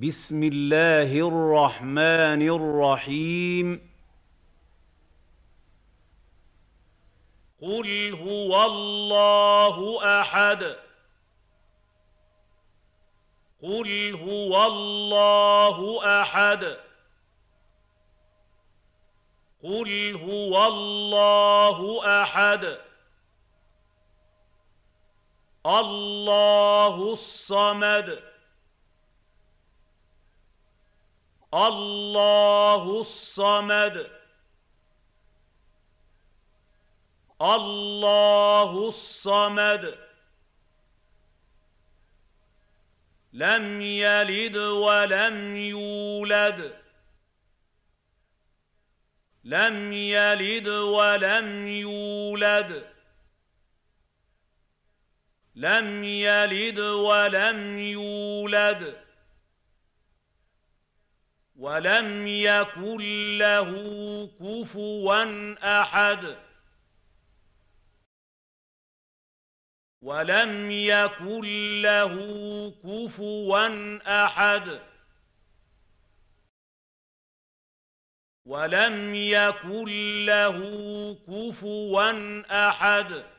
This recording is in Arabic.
بسم الله الرحمن الرحيم قل هو الله احد قل هو الله احد قل هو الله احد الله الصمد الله الصمد الله الصمد لم يلد ولم يولد لم يلد ولم يولد لم يلد ولم يولد ولم يكن له كفوا احد ولم يكن له كفوا احد ولم يكن له كفوا احد